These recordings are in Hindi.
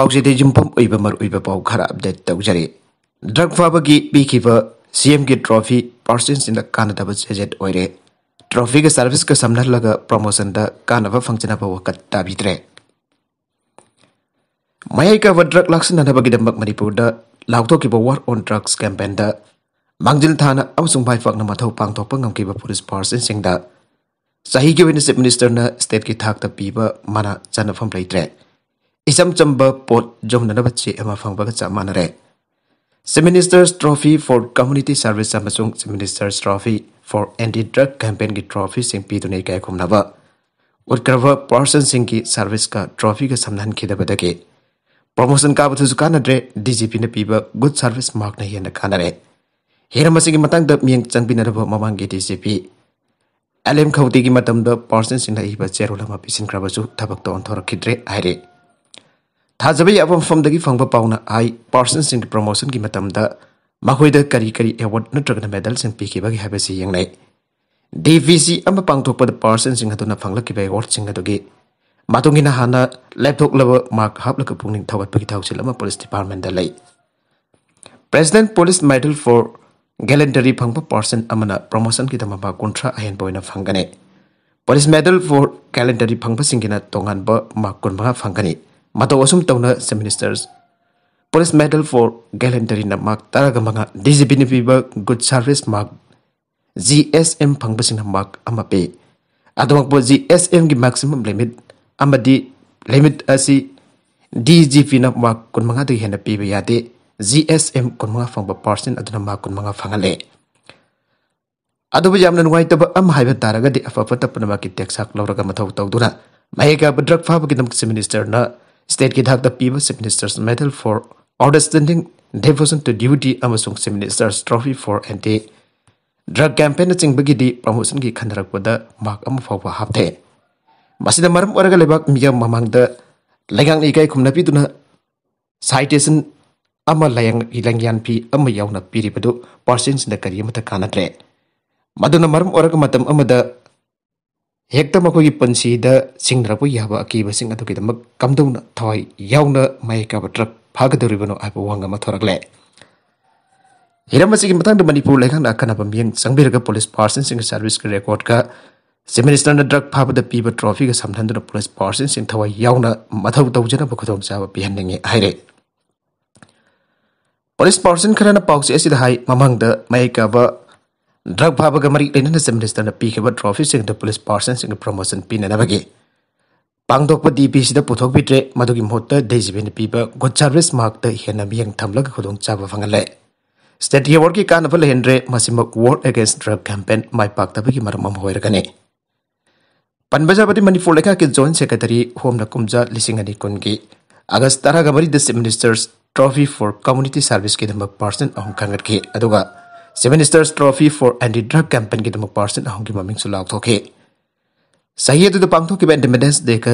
पाजेद पाव खर अपडेट तौजरी ड्रग फाबी सी एम की ट्रॉफी पर्सेंसी कानद सेजेट हो रे ट्रॉफी के सर्विस को सामनल प्रमोशन कानव फंक्शन वक्तरे मैकव ड्रग लाक्सीद लाथ वर्क ऑन द्रग्स कैंपेन मांजिल था भाईफा मौ पाथ पुलिस पर्सन चाही की ओर चीफ मिनीस्टर स्टेट की थाक पीब मना चम लेत्रे इचम चंब पोट जो नब चे फंग फंगबग चा मानरे ट्रॉफी फॉर कम्युनिटी सर्विस अमसुंग ministers trophy for anti drug campaign की ट्रॉफी सिंह पीदुने काय खुमनब उदग्रव पर्सन सिंह की सर्विस का ट्रॉफी का समधन खीदे प्रमोशन का बथुजु कानद्रे डीजीपी ने पीब गुड सर्विस मार्क ने हेन कानरे हेरम मैं की ममान की डी जी पी एल एम खौती की पर्सन सिंह ने इब चेरोलमा पिसिन तो अंथोर खिद्रे थाजब याब मफमदगी पाना पाउना हाई पर्सन सिंग प्रमोशन की मतमदा करी करी अवार्ड नत्रगन मेडल सिंग पिखिबगी हबसि यंगनै डीवीसी अम पांगथोपद पर्सन सिंग हदुना फंगलकिबे अवार्ड सिंग हदुगी मातुंगिन हाना लैपटॉप लब मार्क हाबलक पुंगनिंग थवतपगी थाउसिल पुलिस डिपार्टमेंट दलै president police medal for gallantry फंग पर्सन अमना प्रमोशन की दमबा कुंथ्रा अहेन बोइना फंगने पुलिस मेडल फॉर गैलेंडरी फंग सिंगिना तोंगानब मार्क कुनबा फंगनी mà Matau asum tau na sa ministers. Police Medal for Gallantry nằm na mark taraga mga disipin people good service mark GSM pangbasing sinh mark ama pe. At à, po GSM cái maximum limit ama di limit asi à, DGP na mark kun mga di hena piba yate GSM kun mga fangba percent at na mark kun mga fangale. Adubu jamna nungay à, taba am haiba taraga di afafata panamaki teksak lauraga matau tau duna. Mahika bedrak fahaba kinam kisi minister na ꯁ꯭ꯇꯦꯠꯀꯤꯗꯃꯛꯇ ꯄꯤꯕ C ministers medal for outstanding devotion to duty ꯑꯃꯁꯨꯡ C ministers trophy for anti drug ꯀꯦꯝꯄꯦꯟꯅꯆꯤꯡꯕꯒꯤꯗꯤ ꯄ꯭ꯔꯃꯣꯁꯟꯒꯤ ꯈꯟꯅꯔꯛꯄꯗ ꯃꯥꯔꯛ ꯑꯃ ꯐꯥꯎꯕ ꯍꯥꯞꯊꯦ ꯃꯁꯤꯗ ꯃꯔꯝ ꯑꯣꯏꯔꯒ ꯂꯩꯕꯥꯛ ꯃꯤꯌꯥꯝ ꯃꯃꯥꯡꯗ ꯂꯩꯉꯥꯛꯅ ꯏꯀꯥꯏ ꯈꯨꯝꯅꯕꯤꯗꯨꯅ ꯁꯥꯏꯇꯦꯁꯟ ꯑꯃ ꯂꯩꯉꯥꯟꯐꯤ ꯑꯃ ꯌꯥꯎꯅ ꯄꯤꯔꯤꯕꯗꯨ ꯄꯥꯔꯁꯟꯁꯤꯡꯗ ꯀꯔꯤ ꯑꯃꯠꯇ ꯀꯥꯟꯅꯗ꯭ꯔꯦ ꯃꯗꯨꯅ ꯃꯔꯝ ꯑꯣꯏꯔꯒ ꯃꯇꯝ ꯑꯃꯗ हेक्तम सिंगनरपो याब अकीब सिंग अदुकी दमक कमदौन थवाई याउन मायका बत्र फागदुरिबनो आइब वंगा मथोरगले हिरमसिगि मथंग द मणिपुर लेखन अकना पुलिस पर्सन सिंग सर्विस के रेकोड चीफ सिमिनिस्टर न ड्रग फाब पीब ट्रॉफी के समथन द पुलिस पर्सन सिंग थवाई याउन मथौ दौजन बखदौम जाब बिहनने पुलिस पर्सन खरेना पाचे एसी द हाई ममंग द मायका ꯗ꯭ꯔꯒ ꯐꯥꯕꯒ ꯃꯔꯤ ꯂꯩꯅꯅ ꯆꯤꯞ ꯃꯤꯅꯤꯁꯇꯔꯅ ꯄꯤꯈꯤꯕ ꯇ꯭ꯔꯣꯐꯤꯁꯤꯡꯗ ꯄꯨꯂꯤꯁ ꯄꯥꯔꯁꯟꯁꯤꯡꯒ ꯄ꯭ꯔꯣꯃꯣꯁꯟ ꯄꯤꯅꯅꯕꯒꯤ ꯄꯥꯡꯗꯣꯛꯄ ꯗꯤꯄꯤꯁꯤꯗ ꯄꯨꯊꯣꯛꯄꯤꯗ꯭ꯔꯦ ꯃꯗꯨꯒꯤ ꯃꯍꯨꯠꯇ ꯗꯤꯖꯤꯕꯤꯅ ꯄꯤꯕ ꯒꯨꯗ ꯁꯥꯔꯚꯤꯁ ꯃꯍꯥꯛꯇ ꯍꯦꯟꯅ ꯃꯤꯠꯌꯦꯡ ꯊꯝꯂꯒ ꯈꯨꯗꯣꯡꯆꯥꯕ ꯐꯪꯍꯜꯂꯦ ꯁ꯭ꯇꯦꯠ ꯑꯦꯋꯥꯔꯗꯀꯤ ꯀꯥꯟꯅꯕ ꯂꯩꯍꯟꯗ꯭ꯔꯦ ꯃꯁꯤꯃꯛ ꯋꯥꯔꯜ ꯑꯦꯒꯦꯟꯁ ꯗ꯭ꯔꯒ ꯀꯦꯝꯄꯦꯟ ꯃꯥꯏ ꯄꯥꯛꯇꯕꯒꯤ ꯃꯔꯝ ꯑꯃ ꯑꯣꯏꯔꯒꯅꯤ ꯄꯟꯕꯖꯥꯕꯗꯤ ꯃꯅꯤꯄꯨꯔ ꯂꯩꯉꯥꯛꯀꯤ ꯖꯣꯏꯟ ꯁꯦꯀ꯭ꯔꯦꯇꯔꯤ ꯍꯣꯝꯅ ꯀꯨꯝꯖꯥ ꯂꯤꯁꯤꯡ ꯑꯅꯤ ꯀꯨꯟꯒꯤ ꯑꯒꯁ ꯇꯔꯥꯒ ꯃꯔꯤꯗ chief ministers trophy for community ꯁꯥꯔꯚꯤꯁꯀꯤꯗꯃꯛ ꯄꯥꯔꯁꯟ ꯑꯍꯨꯝ ꯈꯟꯒꯠꯈꯤ ꯑꯗꯨꯒ C ministers trophy for anti drug campaign की दमक पार्सन अहम की मम्मी सुलाव तो के सही है तो पांगतो की इंडिपेंडेंस डे का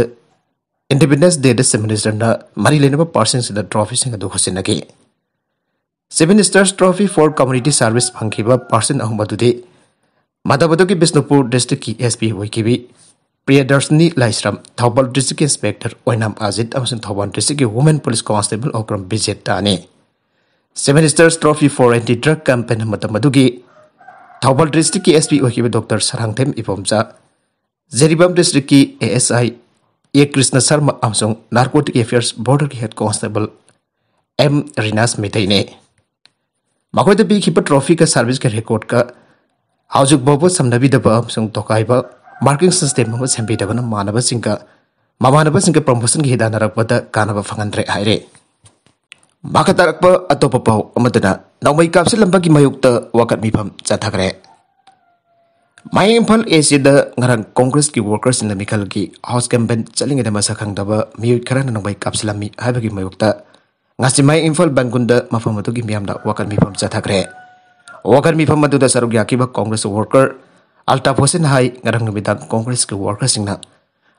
इंडिपेंडेंस डे द सेमिनिस्टर ना मरी लेने पर पार्सन से द ट्रॉफी सिंह दो हसीन के C ministers trophy for community service फंकी पार्सन अहम बदुदे मदाबदो की बिस्नुपुर डिस्ट्रिक्ट की एसपी हुई की भी प्रिया दर्शनी लाइसराम थौबल डिस्ट्रिक्ट इंस्पेक्टर ओइनाम आजिद अमसन थौबल की women police constable Okram Bijet आने सेमिनिस्टर्स trophy for anti drug campaign Thoubal district की SP P doctor Sarangthem Ibomcha Jiribam district की ASI A Krishna Sharma narcotic affairs board की हेड कॉन्स्टेबल एम रीनास मिथेने मकोद पीब ट्रॉफी का सर्विस के रेकॉर्ड का हजु बोब सामनाब मार्किंग सिस्टम सिस्टेम सेंबीदान मानव मानव प्रमोशन की हिदान रखब का फंगन हायरें Maka makatarakpa atau papau amadana naumai kapsa lambagi mayukta wakat mifam jatagre mai impal ese da ngaran congress workers in the mikal house campaign chalinga da masa khang daba mi karana naumai kapsa lami habagi mayukta ngasi mai impal bangunda mafamatu gi miamda wakat mipam jatagre wakat mipam madu da sarugya ki ba congress worker alta posen hai ngarang nubita kongreski ki workers ingna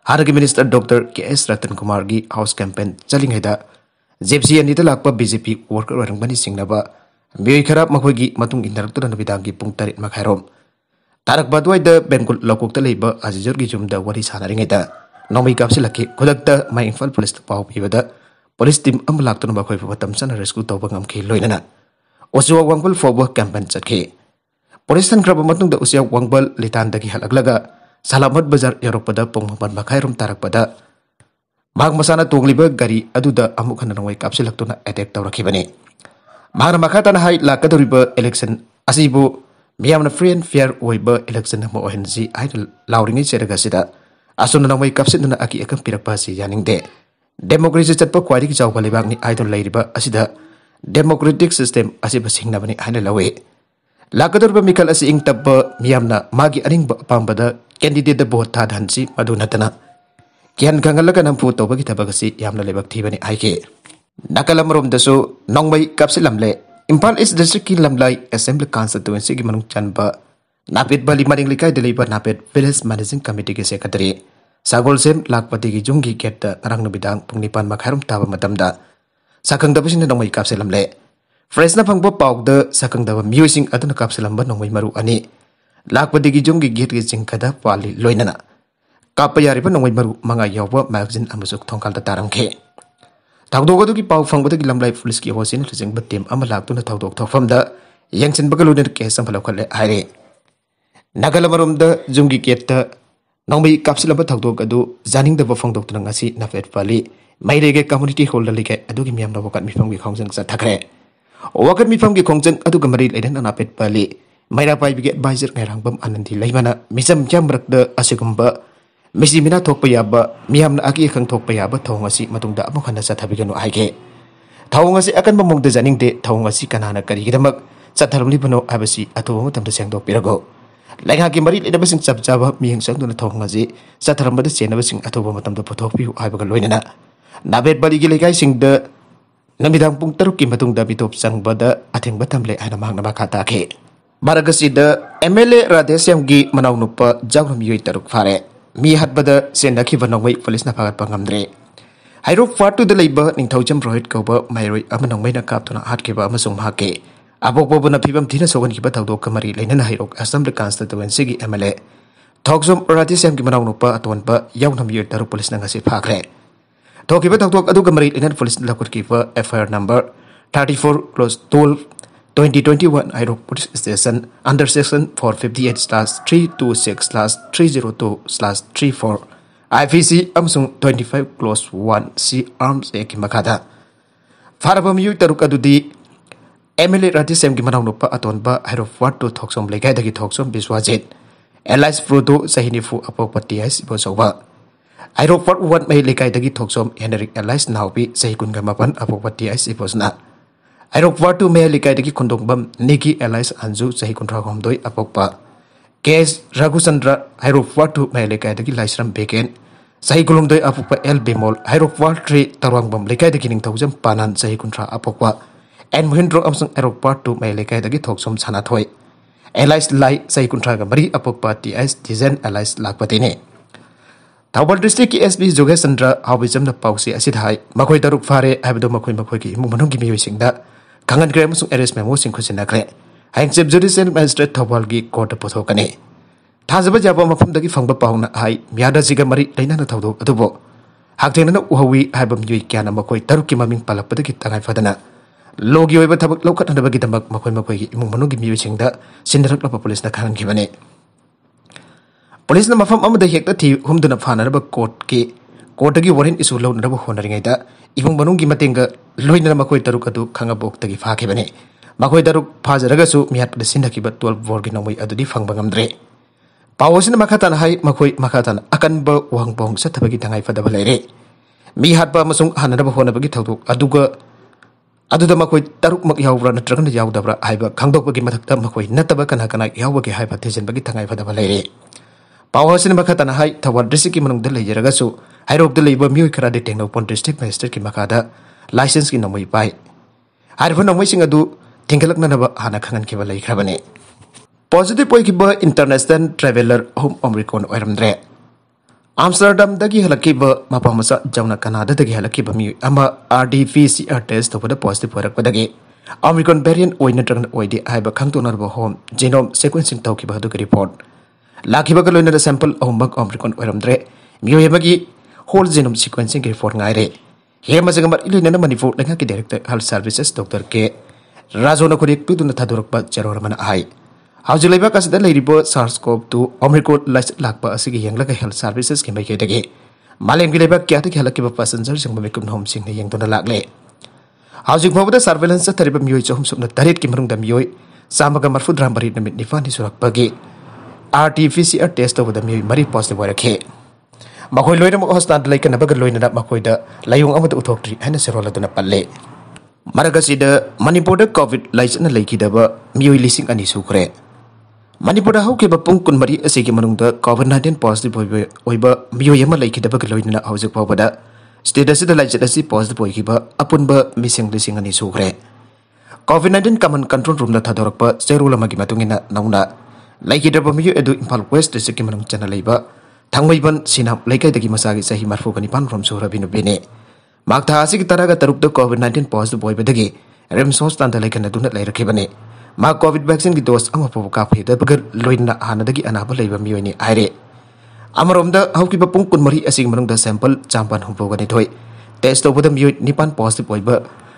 Harga Minister Dr. K.S. Ratan Kumar gi house campaign chalinga da jepsi yang ditelak pa BJP worker orang bani sing naba. Mewi kerap makwe gi matung indarak tu dan bidang gi pung tarik makhairom. Tarak batu ay da bengkul lokuk telai ba azizur gi jum da sana ringeta. Nomi kapsi laki kodak da mai infal polis ta pahup Polis tim am lak tu naba koi pa tam sana resku tau bangam ngam loi nana. Osiwa wangkul fobo kampan cat Polis tan kerap matung da usia wangbal litan da gi halak laga. Salamat bazar yaropada da pung mapan makhairom tarak pada. Mag masana tuang liba gari aduda amuk hana nangwai kapsi lak tuna edek tau rakhi bani. Mag na makata na hai lak riba election asi ibu na free and fair wai ba election na mo ohen zi ai na lau ringi sira gasi da. Asu na nangwai kapsi tuna aki akan pira pasi janing de. Demokrasi cat pa kwari ki jau bali bang ai tu lai riba asi Democratic system asi ba sing na bani ai na lau e. riba mikal asi ing tab ba na magi aning ba pang bada kandidat da bo ta dan si madu na kian kangal laga nam puto bagi taba kasi yam lale bak tiba ni aike. Nakalam rom dasu nong kapsi lam le. Impan is district ki lam lai assembly council tuwen sigi manung chan ba. Napit bali maring likai dali ba napit village managing committee ke sekatari. Sagol sem lak pati ki jung ki ket ta rang nubi dang pung nipan mak harum taba matam da. Sakang dapa sinda nong kapsi lam le. Fresh na pang bo pauk da sakang dapa miwising atun kapsi lam ba nong maru ani. laku pati ki jung ki ket ke kada pali loinana kapayari pa nongay maru mga yawa magazine amusuk tongkal ta tarang ke. Tawdog ki pao fang bata gilam lai pulis ki awasin at rizeng batim amalag to na tawdog to fam da yang sin bakalo nir ke sang palaw kalay zaning da ba fang doktor ngasi community holder like ato ki miyam na wakat mifang wikong zang sa takre. Wakat mifang wikong zang advisor ngay rangbam anandi misam jam rak da misi mina tok pa yaba miyam na aki khang tok pa yaba tau asi matung da amok hana chathabi ganu aike. Tau asi akan mamong da zaning de thong asi kanana kari gidamak chathalam li bano abasi wong tam da seng tok pirago Lain ha ki mari le da basing chap chaba mi tau sang dun thong asi ba da chen ba sing athong ba tam da pothok pi aiba na nabet bali kai sing da namidang pung taruki matung da bitop sang ba da atheng ba le ana mang na ke Baragasi da MLA Radhesh nupa jauh Jagram Yoi Taruk Fare. मी हद सेनमई पुलिस पागत्मे हाइर पार्टू लेथम रोहित कौब मैं नौमें काप्तना हादे अबोबन फीवम धीन सौगन धोक मरी लेना Heirok assembly constituency M L A Thokchom Radheshyam की मनाव नुप अटोन यौनमी तरू पुलिस नासी फाग्रे थोब धोक मरी लेना पुलिस लकुट F I R number thirty four क्लोज twelve 2021 Aeroport Station under section 458 slash 326 slash 302 slash 34 IVC amsung 25 close 1 C arms A ki makada faraba miyu taruk adudi Emily Radisem Gimana Nupa atonba Aeroport to thoksom legai dagi thoksom biswajit Elias Frodo sahinifu apopati ais bosowa Aeroport 1 mai legai dagi thoksom Henrik Allies naubi sahikunga mapan apopati was not. Airok Wartu Mea Likai Dagi Kundongbam Nigi Allies Anzu Sahi Kuntra Homdoi Apokpa Kes Raghusandra Airok Wartu Mea Likai Dagi Laisram Beken Sahi Gulumdoi Apokpa El Bemol Airok Wartri Tarwangbam Likai Dagi Ning Tausam Panan Sahi Kuntra Apokpa and Mohindro Amsung Airok Wartu Mea Likai Dagi Toksom Sanathoi Allies Lai Sahi Kuntra Gamari Apokpa TS Dizen Allies Lakpatine Thoubal district की एस पी जोगेश चंद्र हाउबीजम पासी है मखोई तरुक फारे है मखोई मखोई की इमूंग की मीसद ꯈꯪꯍꯟꯈ꯭ꯔꯦ ꯑꯃꯁꯨꯡ ꯑꯦꯔꯦꯁ ꯃꯦꯃꯣꯁꯤꯡ ꯈꯨꯠꯁꯤꯟꯅꯈ꯭ꯔꯦ ꯍꯌꯦꯡ ꯆꯤꯞ ꯖꯨꯗꯤꯁꯤꯌꯦꯜ ꯃꯦꯖꯤꯁꯇ꯭ꯔꯦꯠ ꯊꯧꯕꯥꯜꯒꯤ ꯀꯣꯔꯠꯇ ꯄꯨꯊꯣꯛꯀꯅꯤ ꯊꯥꯖꯕ ꯌꯥꯕ ꯃꯐꯝꯗꯒꯤ ꯐꯪꯕ ꯄꯥꯎꯅ ꯍꯥꯏ ꯃꯤꯌꯥꯗꯖꯤꯒ ꯃꯔꯤ ꯂꯩꯅꯅ ꯊꯧꯗꯣꯛ ꯑꯗꯨꯕꯨ ꯍꯛꯊꯦꯡꯅꯅ ꯎꯍꯧꯋꯤ ꯍꯥꯏꯕ ꯃꯤꯑꯣꯏ ꯀꯌꯥꯅ ꯃꯈꯣꯏ ꯇꯔꯨꯛꯀꯤ ꯃꯃꯤꯡ ꯄꯜꯂꯛꯄꯗꯒꯤ ꯇꯉꯥꯏꯐꯗꯅ ꯂꯣꯒꯤ ꯑꯣꯏꯕ ꯊꯕꯛ ꯂꯧꯈꯠꯅꯕꯒꯤꯗꯃꯛ ꯃꯈꯣꯏ ꯃꯈꯣꯏꯒꯤ ꯏꯃꯨꯡ ꯃꯅꯨꯡꯒꯤ ꯃꯤꯑꯣꯏꯁꯤꯡꯗ ꯁꯤꯟꯅꯔꯛꯂꯕ ꯄꯨꯂꯤꯁꯅ ꯈꯪꯍꯟꯈꯤꯕꯅꯤ ꯄꯨꯂꯤꯁꯅ ꯃꯐꯝ ꯑꯃꯗ ꯍꯦꯛꯇ ꯊꯤ ꯍꯨꯝꯗꯨꯅ ꯐꯥꯅꯅꯕ ꯀꯣꯔꯠꯀꯤ kodagi warin isu lau nerebu honari ngai ta ibung banung gima tingga loi nara makoi taruk adu kanga bok tagi fahake bane makoi taruk faza raga su pada sinda kibat tual borgi namoi adu di fang bangam dre pawosin na makatan hai makoi makatan akan ba wang bong sa tabagi tangai fada balere mihat ba masung han nerebu hona bagi taruk adu ga adu da makoi taruk mak yau bra na traga na yau da bra hai ba kang dok bagi matak makoi na taba kan yau bagi hai ba tejen bagi tangai fada balere Pawasin makatan hai tawar desiki menung dalai jaraga su हाइरोदरा तेनो पोन डिस्ट्रिक मजिस्टर की मखाद लाइसेंस की नमो पाई नमोलनब हाँ खाखने पॉजिटिव होब इंटरनेशनल ट्रेवलर अहम अमरीकोन होरमद्रे आमस्टरडम हल्ब मपम जमना कनाडा हल्ब R T P C R test तब पॉजिटिव होरपदे अमरीकोन वेरियंट होदे अब खाटोनब होम जेनोम सेकुवेंसी रिपोर्ट लाख सैंपल अहम अमरीकोन होरमद्रे मोयम की whole genome sequencing ki report ngai re he ma jangamar ili nana manipur lenga ki director health services dr k rajona khori tu dun thadurak pa charor mana ai hauji leba ka sida leiribo sars cov 2 omicron lais lakpa asigi yengla ka health services ki mai ke dagi malem ki leba kya ta khela ki ba passenger jing ba mekum hom sing ne yeng dun lakle hauji phobda surveillance thariba myoi chahum sumna tarit ki marung dam yoi sambaga marfu dram bari namit nifani surak pagi RT-PCR test to bodam yoi mari positive wa rakhe makoi loi namuk hosnan dalai kana bagar loi nadap makoi da layung amut utok tri hana serola dana pale. Maraga sida manipoda covid laisa na laiki daba miyoi lising ani sukre. Manipoda hau keba pungkun mari asegi manung da covid nadian positif boi boi oi ba miyoi yama laiki daba gar loi nadap hausuk pa bada. Sida sida laisa dasi positif boi kiba apun ba miseng lising ani sukre. Covid-19 common control room na tadorok pa serola magi matungin na nauna. Laiki daba miyoi edu impal west desegi manung channel laiba. थंगईबन सिनहब लेकैदगी मसागी सही मरफू का निपान रोम सूरबी नुबीने माग तरह का तरुक कोविड नाइन्टीन पॉजिटिव बोइबदगी रिम्स हॉस्पिटल तंदा मा कोविड वैक्सीन की डोज अमा पबु का फेद अनाब लेबा मियोने आइरे अमरोम द हौकी बपुंग सैंपल चांपन हुबोगने थोय टेस्ट तब बदम निपान positive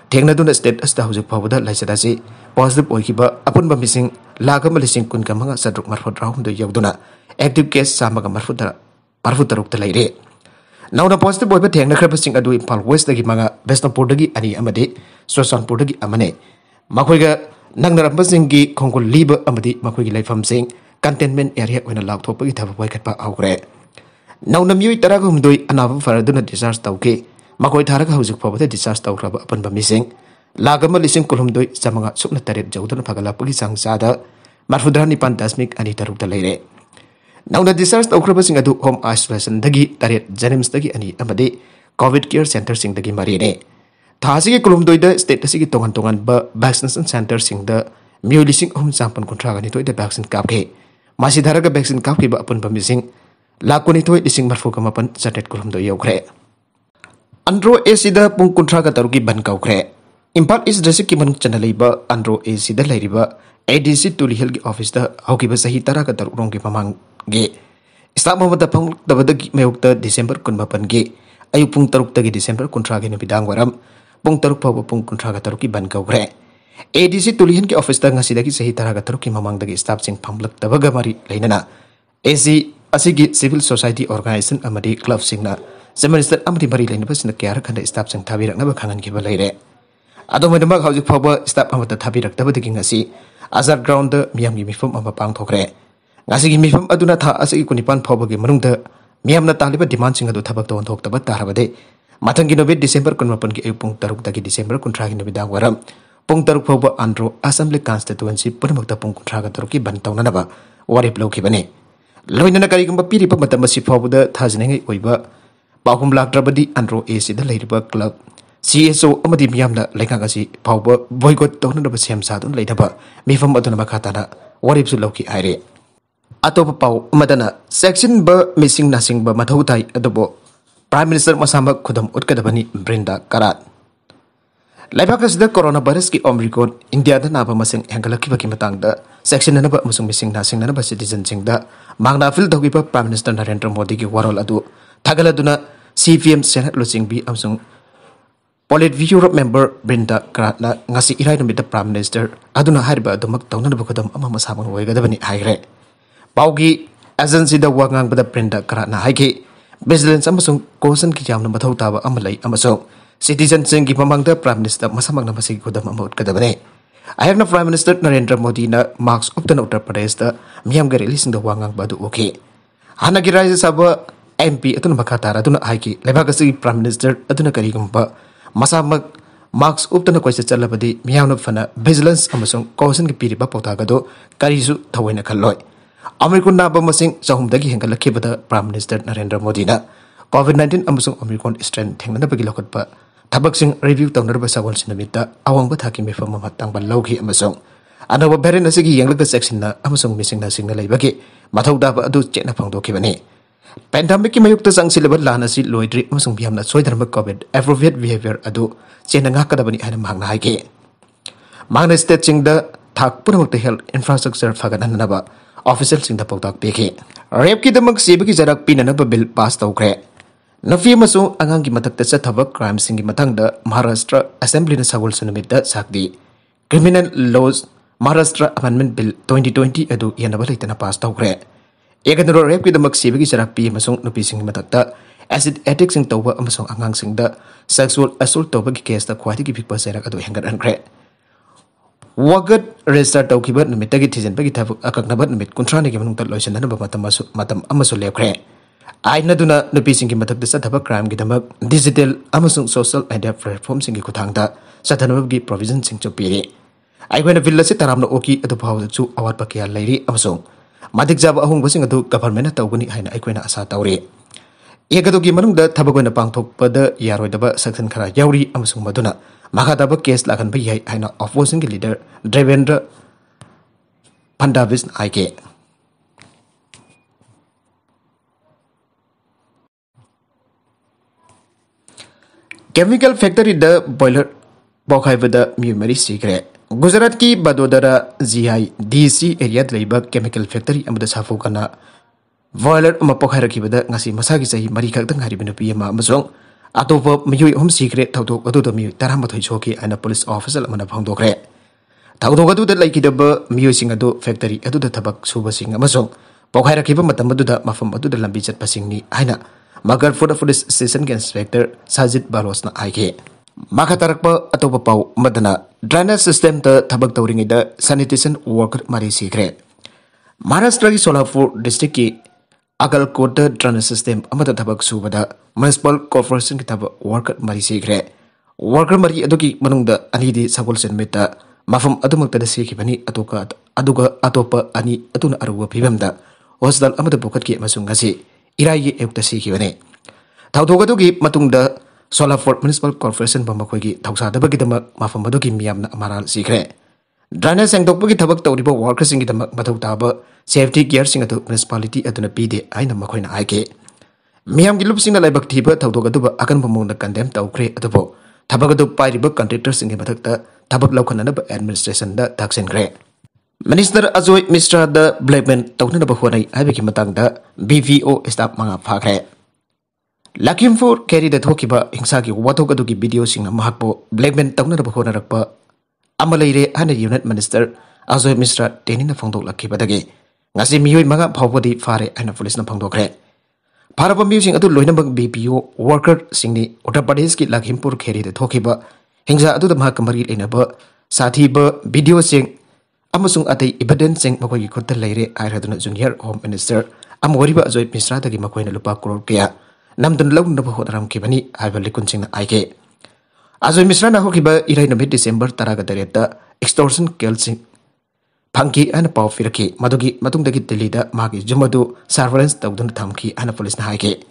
Thiengna thengnaduna state asta hujuk phawada laisada ji positive oikiba apunba mising laga lising kunka manga sadruk marfot rahumdu yauduna active case samaga marfot marfot rukta laire nauna positive oiba thengna khrapa sing adu impal west dagi manga western port ani amade swasan podagi amane makhoi nang nangna ramba sing liba amade makhoi gi laifam sing containment area wena lauk thopagi thaba boikatpa aukre nauna myi taragum doi anaba faraduna disaster tauke makoi tarak hau zik pa bate disas tau raba apan ba mising. Laga ma lising kulum doi samanga suk na tarik jau tun sang sada. Marfudra ni pan dasmik ani taruk ta lele. Nau na disas tau raba sing adu home isolation dagi tarik janim stagi ani amadi. Covid care center sing dagi marine. Tahasi ki kulum doi da state tasi ki tongan tongan ba vaccination center sing da. Miu lising om sampan kontra gani toi da vaccine kap ke. Masih tarak ga vaccine kap ke ba apan ba mising. Lakukan itu di sing marfu kemapan zatet kulum doi yau Andro ए पुंग कुंठ्रा का तरुकी बन कौखरे इम्फा इस दृश्य की मन चल अंड्रो ए ए डी सी टूलीहल की ऑफिस होगी सही तरह का तरुरों की ममांगे स्टाफ मोहम्मद फंगलब मयोक्त डिसेंबर कुन मपन की अयुक पुंग तरुक डिसेंबर कुंठ्रा की नुदांग वरम पुंग तरुक फाव पुंग कुंठ्रा तरु की बन कौखरे ए डी सी टूलीहन की ऑफिस सही तरह तरु की ममांग स्टाफ सिंह फंगलब मरी लेना A C civil society organisation club Singh Zaman amri mari lain bas na kyar khanda staff sang thabi rak ba khangan ge balai re ado madam ba khawjik phoba staff amata thabi rakta ba diking azar ground da miam gi mifum ama pang re. ngasi gi mifam aduna ta asa gi kunipan phoba gi manung de. Miam na taliba demand sing adu thabak ton thok ta ba bade. matang gi nobe kun kunmapan gi ayupung taruk tagi desember kun tragi gi nobe waram pung taruk phoba andro assembly constituency ta pung kun ga taruk ki ban tau na ba ki bane kari gumba piri pa matam si de oiba Aku lak drabat di Andro AC dan lahir dapat CSO amat imiam na lain kakak si Pahum ba boi kot tau na dapat siam saat lahir dapat. kata na warib su Atau papau amat na seksin ba missing nasing ba matahu Prime Minister masamak kudam utka dapat ni Brenda Karat. Lepas kasih dah corona virus ke Omicron, India dah nampak masing yang kelak kibaki matang dah. Seksyen nana pak musim missing nasi nana pasi disenjing dah. Mangna Prime Minister Narendra Modi ke Thagalah duna CVM Senate losing bi amsung Europe member Brenda Karatna ngasi irai the Prime Minister aduna hariba adumak tawna bukadam ama masabang woigadabani haire paugi agency da wangang pada Brenda Karatna haiki vigilance amasung caution ki yamna mathau tawa amalai amasung citizen sing ki pamangda Prime Minister masamang na masigi kodam ama utkadabani ayakna Prime Minister Narendra Modi na marks of the Uttar Pradesh da miyam ga releasing da wangang badu okay hana ki M P ꯑꯗꯨꯅ ꯃꯈꯥ ꯇꯥꯔ ꯑꯗꯨꯅ ꯍꯥꯏꯈꯤ ꯂꯩꯕꯥꯛ ꯑꯁꯤꯒꯤ ꯄ꯭ꯔꯥꯏꯝ ꯃꯤꯅꯤꯁꯇꯔ ꯑꯗꯨꯅ ꯀꯔꯤꯒꯨꯝꯕ ꯃꯁꯥꯃꯛ ꯃꯥꯛꯁ ꯎꯞꯇꯅ ꯀꯣꯏꯆꯠ ꯆꯠꯂꯕꯗꯤ ꯃꯤꯌꯥꯝꯅ ꯐꯅ ꯚꯤꯖꯤꯂꯦꯟꯁ ꯑꯃꯁꯨꯡ ꯀꯣꯍꯁꯟꯒꯤ ꯄꯤꯔꯤꯕ ꯄꯥꯎꯇꯥꯛ ꯑꯗꯨ ꯀꯔꯤꯁꯨ ꯊꯑꯣꯏꯅ ꯈꯜꯂꯣꯏ ꯑꯃꯤꯔꯀꯣꯟ ꯅꯥꯕ ꯃꯁꯤꯡ ꯆꯍꯨꯝꯗꯒꯤ ꯍꯦꯟꯒꯠꯂꯛꯈꯤꯕꯗ ꯄ꯭ꯔꯥꯏꯝ ꯃꯤꯅꯤꯁꯇꯔ ꯅꯔꯦꯟꯗ꯭ꯔ ꯃꯣꯗꯤꯅ ꯀꯣꯚꯤꯗ ꯅꯥꯏꯟꯇꯤꯟ ꯑꯃꯁꯨꯡ ꯑꯃꯤꯔꯀꯣꯟ ꯏꯁꯇ꯭ꯔꯦꯟ ꯊꯦꯡꯅꯅꯕꯒꯤ ꯂꯧꯈꯠꯄ ꯊꯕꯛꯁꯤꯡ ꯔꯤꯚ꯭ꯌꯨ ꯇꯧꯅꯔꯕ ꯁꯒꯣꯜꯁꯤ ꯅꯨꯃꯤꯠꯇ ꯑꯋꯥꯡꯕ ꯊꯥꯛꯀꯤ ꯃꯤꯐꯝ ꯑꯃ ꯇꯥꯡꯕ ꯂꯧꯈꯤ ꯑꯃꯁꯨꯡ ꯑꯅꯧꯕ ꯚꯦꯔꯤꯌꯦꯟ ꯑꯁꯤꯒꯤ ꯌꯦꯡꯂꯒ ꯆꯦꯛꯁꯤꯟꯅ ꯑꯃꯁꯨꯡ ꯃꯤꯁꯤꯡꯅ ꯁꯤꯡꯅ ꯂꯩꯕꯒꯤ ꯃꯊꯧ ꯇꯥꯕ ꯑꯗꯨ ꯆꯦꯠꯅ ꯐꯣꯡꯗꯣꯛꯈꯤꯕꯅꯤ ꯄꯦꯟꯗꯥꯃꯤꯛꯀꯤ ꯃꯥꯌꯣꯛꯇ ꯆꯪꯁꯤꯜꯂꯕ ꯂꯥꯟ ꯑꯁꯤ ꯂꯣꯏꯗ꯭ꯔꯤ ꯑꯃꯁꯨꯡ ꯃꯤꯌꯥꯝꯅ ꯁꯣꯏꯗꯅꯕ ꯀꯣꯚꯤꯗ ꯑꯦꯄ꯭ꯔꯣꯚꯤꯌꯦꯠ ꯕꯤꯍꯦꯕꯤꯌꯔ ꯑꯗꯨ ꯆꯦꯟꯅ ꯉꯥꯛꯀꯗꯕꯅꯤ ꯍꯥꯏꯅ ꯃꯍꯥꯛꯅ ꯍꯥꯏꯈꯤ ꯃꯍꯥꯛꯅ ꯁ꯭ꯇꯦꯠꯁꯤꯡꯗ ꯊꯥꯛ ꯄꯨꯝꯅꯃꯛꯇ ꯍꯦꯜꯊ ꯏꯟꯐ꯭ꯔꯥꯁ꯭ꯇ꯭ꯔꯛꯆꯔ ꯐꯒꯠꯍꯟꯅꯕ ꯑꯣꯐꯤꯁꯦꯜꯁꯤꯡꯗ ꯄꯥꯎꯇꯥꯛ ꯄꯤꯈꯤ ꯔꯦꯞꯀꯤꯗꯃꯛ ꯁꯤꯕꯒꯤ ꯆꯩꯔꯥꯛ ꯄꯤꯅꯅꯕ ꯕꯤꯜ ꯄꯥꯁ ꯇꯧꯈ꯭ꯔꯦ ꯅꯨꯄꯤ ꯑꯃꯁꯨꯡ ꯑꯉꯥꯡꯒꯤ ꯃꯊꯛꯇ ꯆꯠꯊꯕ ꯀ꯭ꯔꯥꯏꯝꯁꯤꯡꯒꯤ ꯃꯊꯪꯗ ꯃꯍꯥꯔꯥꯁꯇ꯭ꯔ ꯑꯦꯁꯦꯝꯕ꯭ꯂꯤꯅ ꯁꯒꯣꯜꯁꯦꯜ ꯅꯨꯃꯤꯠꯇ ꯁꯥꯛꯂꯤ ꯀ꯭ꯔꯤꯃꯤꯅꯦꯜ ꯂꯣꯁ ꯃꯍꯥꯔꯥꯁꯇ꯭ꯔ ꯑꯦꯃꯦꯟꯃꯦꯟ ꯕꯤꯜ ꯇ꯭ꯋꯦꯟꯇꯤ ꯇ꯭ꯋꯦꯟꯇꯤ ꯑꯗꯨ ꯌꯦꯟꯅꯕ ꯂꯩꯇꯅ ꯄꯥꯁ ꯇꯧꯈ꯭ꯔꯦ ꯑꯦꯒꯅꯣꯔ ꯔꯦꯞꯀꯤꯗꯃꯛ ꯁꯤꯕꯒꯤ ꯆꯔꯥ ꯄꯤ ꯑꯃꯁꯨꯡ ꯅꯨꯄꯤꯁꯤꯡꯒꯤ ꯃꯊꯛꯇ ꯑꯦꯁꯤꯗ ꯑꯦꯇꯤꯛꯁꯤꯡ ꯇꯧꯕ ꯑꯃꯁꯨꯡ ꯑꯉꯥꯡꯁꯤꯡꯗ ꯁꯦꯛꯁꯨꯑꯦꯜ ꯑꯦꯁꯣꯜ ꯇꯧꯕꯒꯤ ꯀꯦꯁꯇ ꯈ꯭ꯋꯥꯏꯗꯒꯤ ꯄꯤꯛꯄ ꯆꯩꯔꯥꯛ ꯑꯗꯨ ꯍꯦꯟꯒꯠꯍꯟꯈ꯭ꯔꯦ ꯋꯥꯒꯠ ꯔꯦꯖꯤꯁꯇꯔ ꯇꯧꯈꯤꯕ ꯅꯨꯃꯤꯠꯇꯒꯤ ꯊꯤꯖꯤꯟꯕꯒꯤ ꯊꯕꯛ ꯑꯀꯛꯅꯕ ꯅꯨꯃꯤꯠ ꯀꯨꯟꯊ꯭ꯔꯥꯅꯤꯒꯤ ꯃꯅꯨꯡꯗ ꯂꯣꯏꯁꯤꯟꯅꯅꯕ ꯃꯇꯝ ꯑꯃꯁꯨ ꯂꯦꯞꯈ꯭रे आइन नुपीसिंग मधक् चथब crime digital social media platform की खुद चथनब की प्रोविजन पीरी अखोन बिल से तराम ओकी अवाप क्या लेरी ꯃꯇꯤꯛ ꯆꯥꯕ ꯑꯍꯣꯡꯕꯁꯤꯡ ꯑꯗꯨ ꯒꯚꯔꯟꯃꯦꯟꯠꯅ ꯇꯧꯒꯅꯤ ꯍꯥꯏꯅ ꯑꯩꯈꯣꯏꯅ ꯑꯁꯥ ꯇꯧꯔꯤ ꯑꯦꯛ ꯑꯗꯨꯒꯤ ꯃꯅꯨꯡꯗ ꯊꯕꯛ ꯑꯣꯏꯅ ꯄꯥꯡꯊꯣꯛꯄꯗ ꯌꯥꯔꯣꯏꯗꯕ ꯁꯦꯛꯁꯟ ꯈꯔ ꯌꯥꯎꯔꯤ ꯑꯃꯁꯨꯡ ꯃꯗꯨꯅ ꯃꯈꯥ ꯇꯥꯕ ꯀꯦꯁ ꯂꯥꯛꯍꯟꯕ ꯌꯥꯏ ꯍꯥꯏꯅ ꯑꯣꯄꯣꯖꯤꯁꯟꯒꯤ ꯂꯤꯗꯔ ꯗ꯭ꯔꯦꯕꯦꯟꯗ꯭ꯔ ꯐꯟꯗꯥꯕꯤꯁꯅ ꯍꯥꯏꯈꯤ केमिकल फैक्टरी द बॉयलर बौखाइबद मी मरी सीखरे गुजरात की Vadodara G I D C area chemical factory अब साफूकना वॉयलर पोखाबद मसा की चाह मरी खत नुपी अतोप मई अहम सीग्रे मई तराम सोखे अ पुलिस ऑफिसर फोंदे तौदब मई फैक्ट्री अब सूब पोखाब मफम लंबी चत मगर फुट पुलिस स्टेशन के इंसपेक्टर साजिद बारोसना आगे ꯃꯈꯥ ꯇꯥꯔꯛꯄ ꯑꯇꯣꯞꯄ ꯄꯥꯎ ꯑꯃꯗꯅ ꯗ꯭ꯔꯦꯅꯦꯖ ꯁꯤꯁꯇꯦꯝꯗ ꯊꯕꯛ ꯇꯧꯔꯤꯉꯩꯗ ꯁꯦꯅꯤꯇꯦꯁꯟ ꯋꯥꯔꯀꯔ ꯃꯔꯤ ꯁꯤꯈ꯭ꯔꯦ ꯃꯍꯥꯔꯥꯁꯇ꯭ꯔꯒꯤ ꯁꯣꯂꯥꯄꯨꯔ ꯗꯤꯁꯇ꯭ꯔꯤꯛꯀꯤ ꯑꯒꯜꯀꯣꯠꯇ ꯗ꯭ꯔꯦꯅꯦꯖ ꯁꯤꯁꯇꯦꯝ ꯑꯃꯗ ꯊꯕꯛ ꯁꯨꯕꯗ ꯃ꯭ꯌꯨꯅꯤꯁꯤꯄꯥꯜ ꯀꯣꯔꯄꯣꯔꯦꯁꯟꯒꯤ ꯊꯕꯛ ꯋꯥꯔꯀꯔ ꯃꯔꯤ ꯁꯤꯈ꯭ꯔꯦ ꯋꯥꯔꯀꯔ ꯃꯔꯤ ꯑꯗꯨꯒꯤ ꯃꯅꯨꯡꯗ ꯑꯅꯤꯗꯤ ꯁꯒꯣꯜꯁꯦꯟ ꯅꯨꯃꯤꯠꯇ ꯃꯐꯝ ꯑꯗꯨꯃꯛꯇꯗ ꯁꯤꯈꯤꯕꯅꯤ ꯑꯇꯣꯞꯄ ꯑꯗꯨꯒ ꯑꯇꯣꯞꯄ ꯑꯅꯤ ꯑꯗꯨꯅ ꯑꯔꯨꯕ ꯐꯤꯕꯝꯗ ꯍꯣꯁꯄꯤꯇꯥꯜ ꯑꯃꯗ ꯄꯨꯈꯠꯈꯤ ꯑꯃꯁꯨꯡ ꯉꯁꯤ ꯏꯔꯥꯏꯒꯤ ꯑꯌꯨꯛꯇ ꯁꯤꯈꯤꯕꯅꯤ ꯊꯧꯗꯣꯛ ꯑꯗꯨꯒꯤ ꯃꯇꯨꯡꯗ Solaford Municipal Corporation Bamakwegi Tauksa Dabagi Damak Mafamadugi Miyamna Amaral Sikre. Dranya Sengdok Bagi Dabak Tauribo Worker Singgi Damak Matau Taba Safety Gear Singa Tuk Municipality Aduna Bide Aina Makwena Aike. Miyam Gilup Singa Laibak Tiba Tau Doga Duba Akan Pemungna Kandem Tau Kre Adubo. Tabak Duk Pai Ribak Contractor Singgi Matak Ta Tabak Laukana Naba Administration Da Taksen Kre. Minister Azoy Mr. The Blackman Tau Nana Bahuanai Aibiki Matang Da BVO Estab Manga Fakre. ꯂꯥꯀꯤꯝꯄꯨꯔ ꯀꯦꯔꯤꯗ ꯊꯣꯛꯈꯤꯕ ꯍꯤꯡꯁꯥꯒꯤ ꯋꯥꯊꯣꯛ ꯑꯗꯨꯒꯤ ꯚꯤꯗꯤꯑꯣꯁꯤꯡꯅ ꯃꯍꯥꯛꯄꯨ ꯕ꯭ꯂꯦꯛꯃꯦꯟ ꯇꯧꯅꯅꯕ ꯍꯣꯠꯅꯔꯛꯄ ꯑꯃ ꯂꯩꯔꯦ ꯍꯥꯏꯅ ꯌꯨꯅꯤꯠ ꯃꯤꯅꯤꯁꯇꯔ ꯑꯖꯣꯏ ꯃꯤꯁ꯭ꯔꯥ ꯇꯦꯅꯤꯅ ꯐꯣꯡꯗꯣꯛꯂꯛꯈꯤꯕꯗꯒꯤ ꯉꯁꯤ ꯃꯤꯑꯣꯏ ꯃꯉꯥ ꯐꯥꯎꯕꯗꯤ ꯐꯥꯔꯦ ꯍꯥꯏꯅ ꯄꯨꯂꯤꯁꯅ ꯐꯣꯡꯗꯣꯛꯈ꯭ꯔꯦ ꯐꯥꯔꯕ ꯃꯤꯑꯣꯏꯁꯤꯡ ꯑꯗꯨ ꯂꯣꯏꯅꯃꯛ ꯕꯤ ꯄꯤ ꯑꯣ ꯋꯥꯔꯀꯔꯁꯤꯡꯅꯤ ꯎꯠꯇꯔ ꯄ꯭ꯔꯗꯦꯁꯀꯤ ꯂꯥꯈꯤꯝꯄꯨꯔ ꯈꯦꯔꯤꯗ ꯊꯣꯛꯈꯤꯕ ꯍꯤꯡꯁꯥ ꯑꯗꯨꯗ ꯃꯍꯥꯛꯀ ꯃꯔꯤ ꯂꯩꯅꯕ ꯁꯥꯊꯤꯕ ꯚꯤꯗꯤꯑꯣꯁꯤꯡ ꯑꯃꯁꯨꯡ ꯑꯇꯩ ꯏꯚꯤꯗꯦꯟꯁꯁꯤꯡ ꯃꯈꯣꯏꯒꯤ ꯈꯨꯠꯇ ꯂꯩꯔꯦ ꯍꯥꯏꯔꯗꯨꯅ ꯖꯨꯅꯤꯌꯔ ꯍꯣꯝ ꯃꯤꯅꯤꯁꯇꯔ ꯑꯃ ꯑꯣꯏꯔꯤꯕ ꯑꯖꯣꯏ ꯃꯤꯁ꯭ꯔꯥꯗꯒꯤ ꯃꯈꯣꯏꯅ ꯂꯨꯄꯥ ꯀꯔꯣꯔ ꯀꯌꯥ namdun lau nabu ho dharam kibani haiba likun ching na aike. Azo misra na ho kiba irai nabi December taraga dari ta extortion kel ching. Pangki ana pau firaki madugi madung dagi dili da magi jumadu surveillance tau dun tam ki ana polis na aike.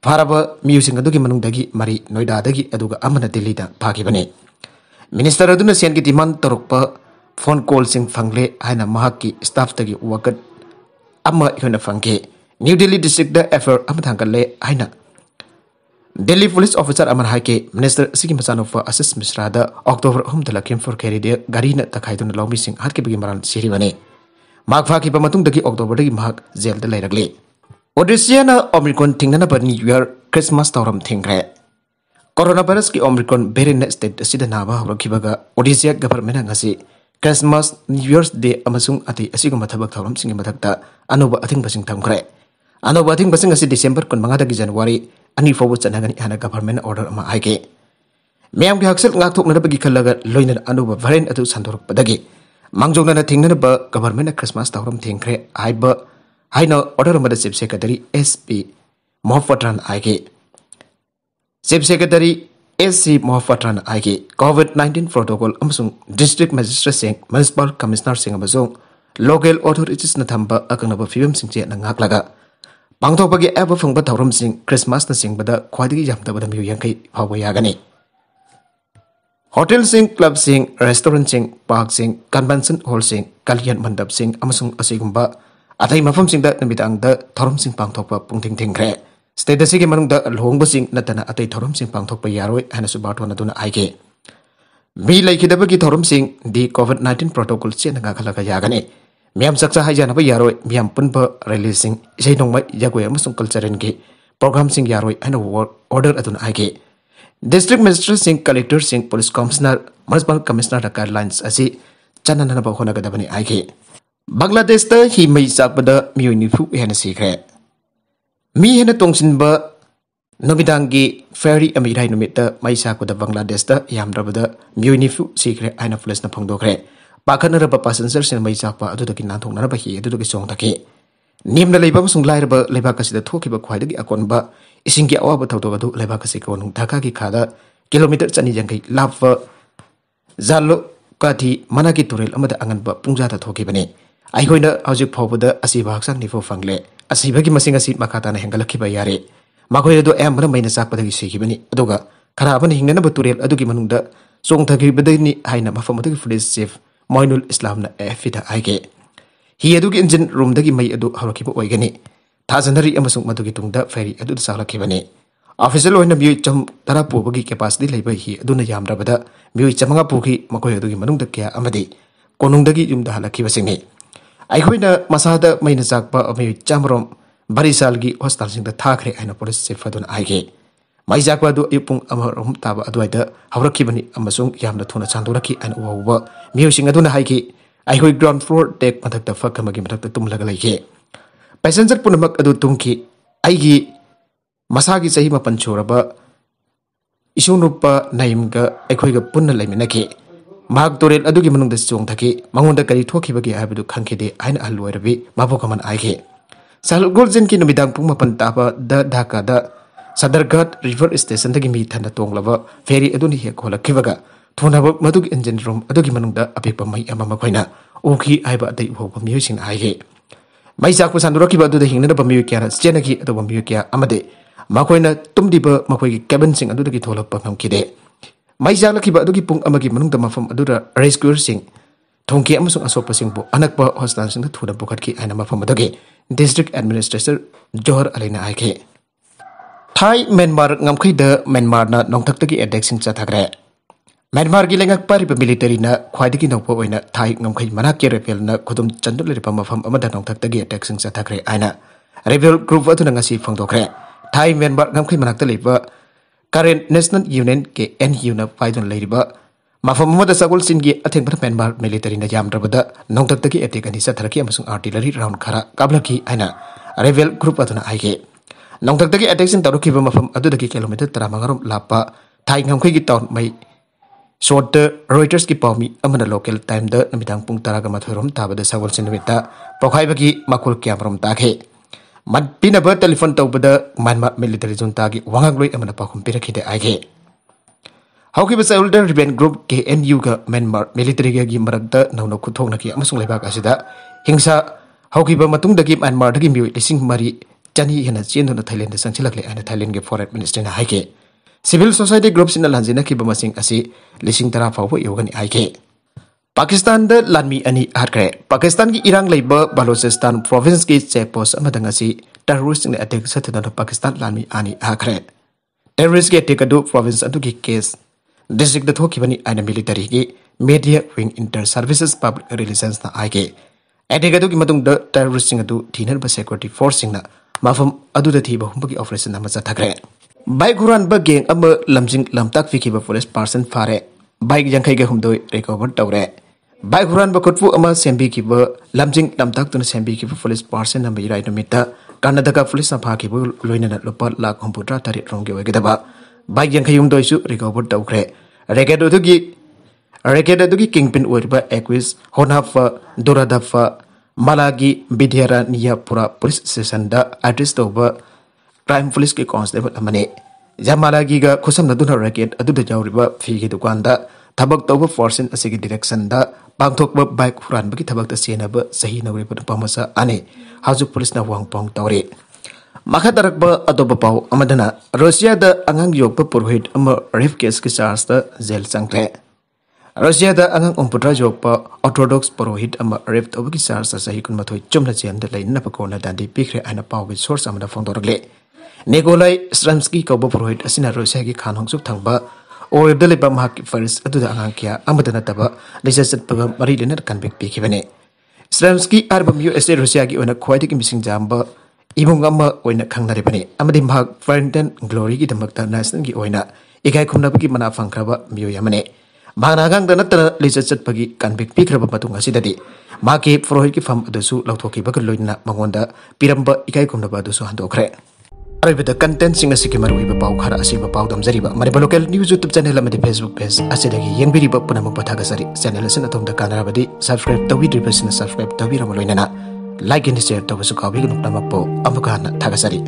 Para ba miu sing adugi manung dagi mari noida adagi aduga amana dili da pagi bani. Minister aduna sian ki timan taruk pa phone call sing fangle aina mahaki staff dagi wakat amma na fangke. New Delhi district एफर अम है दिल्ली पुलिस ऑफिसर अमर हाई के मिनिस्टर सिकी मचानुफ आशीष मिश्रा द अक्टूबर अहमद लखीमपुर खेरी गाड़ी न तखाइदुन हाथी सिंह हाथ के बगी मरान सिरी बने जेल द लैरगले ओडिसिया न न्यू ईयर क्रिसमस तौरम थिंगरे कोरोना वायरस की ओमिक्रॉन वेरिएंट स्टेट नाब हो हरखिबगा ओडिसिया government ngasi Christmas New Year day अमसुंग अति असिगम थबक अथिंग ando bating basing asi Desember kun mangada gi Januari ani forward chanangani ana government order ama aike mayam gi haksel ngak thok na bagi khalaga loina anu ba variant atu sandorok padagi nana na thingna ba government na Christmas tawram thingkre ai ba hai no order ma da chief secretary SP Mohammad aike chief secretary SC Mohafatran Aiki COVID-19 protocol amsung district magistrate sing municipal commissioner sing amsung local authorities na thamba akang na phibem sing che na ngak laga ꯄꯥꯡꯊꯣꯛꯄꯒꯤ ꯑꯦꯕ ꯐꯪꯕ ꯊꯧꯔꯝꯁꯤꯡ ꯈ꯭ꯔꯤꯁꯃꯥꯁꯅꯆꯤꯡꯕꯗ ꯈ꯭ꯋꯥꯏꯗꯒꯤ ꯌꯥꯝꯗꯕꯗ ꯃꯤꯑꯣꯏ ꯌꯥꯡꯈꯩ ꯐꯥꯎꯕ ꯌꯥꯒꯅꯤ ꯍꯣꯇꯦꯜꯁꯤꯡ ꯀ꯭ꯂꯕꯁꯤꯡ ꯔꯦꯁꯇꯣꯔꯦꯟꯠꯁꯤꯡ ꯄꯥꯔꯛꯁꯤꯡ ꯀꯟꯚꯦꯟꯁꯟ ꯍꯣꯜꯁꯤꯡ ꯀꯜꯌꯥꯟ ꯃꯟꯗꯞꯁꯤꯡ ꯑꯃꯁꯨꯡ ꯑꯁꯤꯒꯨꯝꯕ ꯑꯇꯩ ꯃꯐꯝꯁꯤꯡꯗ ꯅꯨꯃꯤꯗꯥꯡꯗ ꯊꯧꯔꯝꯁꯤꯡ ꯄꯥꯡꯊꯣꯛꯄ ꯄꯨꯡꯊꯤꯡ ꯊꯤꯡꯈ꯭ꯔꯦ ꯁ꯭ꯇꯦꯠ ꯑꯁꯤꯒꯤ ꯃꯅꯨꯡꯗ ꯂꯨꯍꯣꯡꯕꯁꯤꯡ ꯅꯠꯇꯅ ꯑꯇꯩ ꯊꯧꯔꯝꯁꯤꯡ ꯄꯥꯡꯊꯣꯛꯄ ꯌꯥꯔꯣꯏ ꯍꯥꯏꯅꯁꯨ ꯕꯥꯔꯇꯣꯟ ꯑꯗꯨꯅ ꯍꯥꯏꯈꯤ ꯃꯤ ꯂꯩꯈꯤꯗꯕꯒꯤ ꯊꯧꯔꯝꯁꯤꯡ ꯗꯤ ꯀꯣꯚꯤꯗ ꯅꯥꯏꯟꯇꯤꯟ ꯄ꯭ꯔꯣꯇꯣꯀꯣꯜ ꯆꯦꯠꯅ ꯉꯥꯛꯍꯜꯂꯒ ꯌꯥꯒꯅꯤ मैम चक्चा है जानब यारो मैम पुनब रिलीजिंग इसई जगह कलचरल की पोग्राम यारो ऑर्डर आगे district magistrate collector Singh police commissioner मनसपाल कमिश्नर गाइडलाइन्स चलना होने आगे बंगलादेश हि मई चापद मई निफ्रेन सीघ्रे मीन तोब नुदांगी फेब्रुरी इराई मई चाकद बंगलादेश मई निफ्रू सीघ्रे पुलिस फोदोग्रे pakan ra ba passenger sen mai adu da nantung nara thong na ba hi adu da ki nim da leiba sung lai si da thoki ba khwai da awa ba thau to ba si ko nu dhaka kilometer chani jang kai lap ba zalo ka thi mana ki turel amada angan ba fangle masing adu ga adu hai Moinul ꯏꯁꯂꯥꯝꯅ ꯑꯦꯐꯤꯗ ꯍꯥꯏꯒꯦ ꯍꯤ ꯑꯗꯨꯒꯤ ꯏꯟꯖꯤꯟ ꯔꯨꯝꯗꯒꯤ ꯃꯩ ꯑꯗꯨ ꯍꯧꯔꯛꯈꯤꯕ ꯑꯣꯏꯒꯅꯤ ꯊꯥꯖꯅꯔꯤ ꯑꯃꯁꯨꯡ ꯃꯗꯨꯒꯤ ꯇꯨꯡꯗ ꯐꯦꯔꯤ ꯑꯗꯨꯗ ꯆꯥꯛꯂꯛꯈꯤꯕꯅꯤ ꯑꯣꯐꯤꯁꯤꯌꯦꯜ ꯑꯣꯏꯅ ꯃꯤꯑꯣꯏ ꯆꯍꯨꯝ ꯇꯔꯥ ꯄꯨꯕꯒꯤ ꯀꯦꯄꯥꯁꯤꯇꯤ ꯂꯩꯕ ꯍꯤ ꯑꯗꯨꯅ ꯌꯥꯝꯗ꯭ꯔꯕꯗ ꯃꯤꯑꯣꯏ ꯆꯃꯉꯥ ꯄꯨꯈꯤ ꯃꯈꯣꯏ ꯑꯗꯨꯒꯤ ꯃꯅꯨꯡꯗ ꯀꯌꯥ ꯑꯃꯗꯤ ꯀꯣꯅꯨꯡꯗꯒꯤ ꯌꯨꯝꯗ ꯍꯜꯂꯛꯈꯤꯕꯁꯤꯡꯅꯤ ꯑꯩꯈꯣꯏꯅ ꯃꯁꯥꯗ ꯃꯩꯅ ꯆꯥꯛꯄ ꯃꯤꯑꯣꯏ ꯆꯥꯝꯃꯔꯣꯝ ꯕꯔꯤꯁꯥꯜꯒꯤ ꯍꯣꯁꯄꯤꯇꯥꯜꯁꯤꯡꯗ ꯊꯥꯈ꯭ꯔꯦ ꯍꯥꯏꯅ ꯄꯨꯂꯤꯁ ꯆꯤꯐ ꯑꯗꯨꯅ ꯍꯥꯏꯈꯤ माइजाकवा दो इपुंग अमरम ताब अदवाई द हवरकी बनी अमसुंग याम अन उवा उवा मियो की आई होई ग्राउंड फ्लोर टेक मधक द फक मगी तुम लगलाई पैसेंजर पुनमक अदु मसा की चाह मपन छोरब इशोनुप नयम ग आई होई ग पुन्न लैमिन के माग तोरेल की मनुंग द सोंग थकी मंगुंद करी थोखी बगी आइबु दु जिन की नुमिदांग पुम मपन ताब द धाका सदरघाट रिवर स्टेशन मी थोलब फेरी अदुनी हे खोल्ला थोनब इंजन रूम अगुंग अपेप मईन उब अब मई मईचा कुसाद हिंगनब मू क्या चेन की अब मू क्या मैं तुम्हें मोय कैबन सिंगे मई चाली पुंग मफम रेस्क्यूर थे असोप अनप हॉस्टल थून बुखी है मफम अगे डिस्ट्रिक एडमिनीस्ट्रेटर जोहर अलैना है थाई म्यानमार ङामखैद म्यानमारन नङथकदगि एडेक्सिन चाथाग्रे म्यानमार गिलेङा पारिब मिलिटरीन ख्वाइदगि नौफो ओइन थाई ङामखै मनाके रेफेलन खुदुम चन्दुलिरिब मफम अमद नङथकदगि एडेक्सिन चाथाग्रे आइना रेफेल ग्रुप अथुन ङासि फोंदोख्रे थाई म्यानमार ङामखै मनाक तलिब national union K N U फाइदन लैरिब मफम अमद सगुल सिनगि अथेंग बथ म्यानमार मिलिटरीन यामद्रबद नङथकदगि एटेक अनि सथरकि अमसुङ आर्टिलरी राउन्ड खरा काबलकि आइना रेफेल ग्रुप अथुन long tak taki attention taruk kiba mafam adu daki kilometer tara mangarum lapa thai ngam khoi gi mai short the reuters ki mi amana local time the namidang pung tara ga mathurom ta bada sawal sin pokhai bagi makul kiam rom ta khe mat pina ba telephone tau bada ma military junta gi wangak loi amana pakhum pirakhi de ai da nau nau rebel group K N ꯌꯨꯒ ꯃꯦꯟꯃꯥꯔ ꯃꯤꯂꯤꯇꯔꯤꯒꯤ ꯃꯔꯛꯇ ꯅꯧꯅ ꯈꯨꯠꯊꯣꯛꯅꯈꯤ ꯑꯃꯁꯨꯡ ꯂꯩꯕꯥꯛ ꯑꯁꯤꯗ ꯍꯤꯡꯁꯥ ꯍꯧꯈꯤꯕ da gi miwi lising mari चनी हेन चेन होना थैलैंड थैलें फोर थैलैंड मिनिस्टर ने सिविल सोसाइटी ग्रुप से लाजीन लिंग तरह फाव योगी है पाकिस्तान लानी अनी हाथे पाकिस्तान की इरंग बलोचिस्तान प्रोवेंस की चेक टेररीस्ट ने अटेक सत्तर पाकिस्तान लानी आनी हाखे टेररीस्ट के अटेक प्रोवेंस केस डिस्ट्रिक्ट आईन मिलीटरी की media wing inter services public relation आएगे अटेक टेररीस्ट थी सेक्यूरीटी फोर्स ꯃꯐꯝ ꯑꯗꯨꯗ ꯊꯤꯕ ꯍꯨꯝꯕꯒꯤ ꯑꯣꯄꯔꯦꯁꯟ ꯑꯃ ꯆꯠꯊꯈ꯭ꯔꯦ ꯕꯥꯏꯛ ꯍꯨꯔꯥꯟꯕ ꯒꯦꯡ ꯑꯃ ꯂꯝꯖꯤꯡ ꯂꯝꯇꯥꯛꯄꯤꯈꯤꯕ ꯄꯨꯂꯤꯁ ꯄꯥꯔꯁꯟ ꯐꯥꯔꯦ ꯕꯥꯏꯛ ꯌꯥꯡꯈꯩꯒ ꯍꯨꯝꯗꯣꯏ ꯔꯤꯀꯣꯚꯔ ꯇꯧꯔꯦ ꯕꯥꯏꯛ ꯍꯨꯔꯥꯟꯕ ꯈꯨꯠꯄꯨ ꯑꯃ ꯁꯦꯝꯕꯤꯈꯤꯕ ꯂꯝꯖꯤꯡ ꯂꯝꯇꯥꯛꯇꯨꯅ ꯁꯦꯝꯕꯤꯈꯤꯕ ꯄꯨꯂꯤꯁ ꯄꯥꯔꯁꯟ ꯑꯃ ꯏꯔꯥꯏ ꯅꯨꯃꯤꯠꯇ ꯀꯔꯅꯥꯇꯀꯥ ꯄꯨꯂꯤꯁꯅ ꯐꯥꯈꯤꯕ ꯂꯣꯏꯅꯅ ꯂꯨꯄꯥ ꯂꯥꯈ ꯍꯨꯝꯐꯨꯇꯔꯥ ꯇꯔꯦꯠ ꯔꯣꯝꯒꯤ ꯑꯣꯏꯒꯗꯕ ꯕꯥꯏꯛ ꯌꯥꯡꯈꯩ ꯍꯨꯝꯗꯣꯏꯁꯨ ꯔꯤꯀꯣꯚꯔ ꯇꯧꯈ꯭रे ꯔꯦꯀꯦꯠ ꯑꯗꯨꯒꯤ ꯔꯦꯀꯦꯠ ꯑꯗꯨꯒꯤ ꯀꯤꯡ ꯄꯤꯟ ꯑꯣꯏꯔꯤꯕ ꯑꯦꯀ꯭ꯋꯤꯁ ꯍꯣꯅꯥꯐ ꯗꯨꯔꯥꯗꯐ ꯃꯥꯂꯥꯒꯤ ꯕꯤꯙꯦꯔꯥꯅꯤꯌꯥꯄꯨꯔꯥ ꯄꯨꯂꯤꯁ ꯁ꯭ꯇꯦꯁꯟꯗ ꯑꯦꯗ꯭ꯔꯦꯁ ꯇꯧꯕ ꯀ꯭ꯔꯥꯏꯝ ꯄꯨꯂꯤꯁꯀꯤ ꯀꯣꯟꯁꯇꯦꯕꯜ ꯑꯃꯅꯤ ꯖꯃꯥꯂꯥꯒꯤꯒ ꯈꯨꯠꯁꯝꯅꯗꯨꯅ ꯔꯦꯀꯦꯠ ꯑꯗꯨꯗ ꯌꯥꯎꯔꯤꯕ ꯐꯤꯒꯤ ꯗꯨꯀꯥꯟꯗ ꯊꯕꯛ ꯇꯧꯕ ꯐꯣꯔꯁꯤꯟ ꯑꯁꯤꯒꯤ ꯗꯤꯔꯦꯛꯁꯟꯗ ꯄꯥꯡꯊꯣꯛꯄ ꯕꯥꯏꯛ ꯍꯨꯔꯥꯟꯕꯒꯤ ꯊꯕꯛꯇ ꯆꯦꯟꯅꯕ ꯆꯍꯤ ꯅꯧꯔꯤꯕ ꯅꯨꯄꯥꯃꯆꯥ ꯑꯅꯤ ꯍꯧꯖꯤꯛ ꯄꯨꯂꯤꯁꯅ ꯋꯥꯡꯄꯣꯡ ꯇꯧꯔꯤ ꯃꯈꯥ ꯇꯥꯔꯛꯄ ꯑꯇꯣꯞꯄ ꯄꯥꯎ ꯑꯃꯗꯅ ꯔꯁꯤꯌꯥꯗ ꯑꯉꯥꯡ ꯌꯣꯛꯄ ꯄꯨꯔꯣꯍꯤꯠ ꯑꯃ ꯔꯦꯞ ꯀꯦꯁꯀꯤ ꯆꯥꯔꯖꯇ ꯖꯦꯜ ꯆꯪꯈ꯭ꯔꯦ रसियादा अगं ओमपुत्रा जोगप ऑर्थोडॉक्स पुरोहित अमा रेप तोबकी चार्ज सही कुन मथोय चुमला जेम दे लेन नपको न दांदी पिखरे आना पाव बि सोर्स अमदा फोंदोरगले निकोलाई स्ट्रम्सकी कब पुरोहित असिना रसियागी खान होंगसुक थंगबा ओइब दे लेबा महाकी फरिस अदुदा अगं किया अमदा न तबा लेजा सत पगा मरी लेनर कनबेक पिखिबने स्ट्रम्सकी अरबम यूएसए रसियागी ओना ख्वाइदिक मिसिंग जाम्बा इबुंग अमा ओइना खंगनारिबने अमदि महाक फ्रेंटन ग्लोरी की दमकता नेशनल की ओइना इगाई खुमनाबकी मना फंखराबा मियो यमने ꯃꯍꯥꯛꯅ ꯑꯉꯥꯡꯗ ꯅꯠꯇꯅ ꯂꯤꯆꯠ ꯆꯠꯄꯒꯤ ꯀꯟꯕꯦꯛ ꯄꯤꯈ꯭ꯔꯕ ꯃꯇꯨꯡ ꯑꯁꯤꯗꯗꯤ ꯃꯍꯥꯛꯀꯤ ꯐ꯭ꯔꯣꯍꯤꯠꯀꯤ ꯐꯝ ꯑꯗꯨꯁꯨ ꯂꯧꯊꯣꯛꯈꯤꯕꯒ ꯂꯣꯏꯅꯅ ꯃꯉꯣꯟꯗ ꯄꯤꯔꯝꯕ ꯏꯀꯥꯏꯈꯨꯝꯅꯕ ꯑꯗꯨꯁꯨ ꯍꯟꯗꯣꯛꯈ꯭ꯔꯦ ꯑꯔꯣꯏꯕꯗ ꯀꯟꯇꯦꯟꯁꯤꯡ ꯑꯁꯤꯒꯤ ꯃꯔꯨꯑꯣꯏꯕ ꯄꯥꯎ ꯈꯔ ꯑꯁꯤꯕ ꯄꯥꯎ ꯇꯝꯖꯔꯤꯕ Manipur local news YouTube channel ꯑꯃꯗꯤ ꯐꯦꯁꯕꯨꯛ ꯄꯦꯖ ꯑꯁꯤꯗꯒꯤ ꯌꯦꯡꯕꯤꯔꯤꯕ ꯄꯨꯝꯅꯃꯛ ꯄꯊꯥꯒꯆꯔꯤ ꯆꯦꯅꯦꯜ ꯑꯁꯤꯅ ꯑꯗꯣꯝꯗ ꯀꯥꯟꯅꯔꯕꯗꯤ ꯁꯕꯁꯀ꯭ꯔꯥꯏꯕ ꯇꯧꯕꯤꯗ꯭ꯔꯤꯕꯁꯤꯅ ꯁꯕꯁꯀ꯭ꯔꯥꯏꯕ ꯇꯧꯕꯤꯔꯝꯕ ꯂꯣꯏꯅꯅ ꯂꯥꯏꯛ ꯑꯦꯟ ꯁꯤꯌꯔ ꯇꯧꯕꯁꯨ ꯀꯥꯎꯕꯤꯒꯅꯨ ꯅꯃꯛꯄꯨ ꯑꯃꯨꯛꯀ ꯍꯟꯅ ꯊꯥꯒꯠꯆꯔꯤ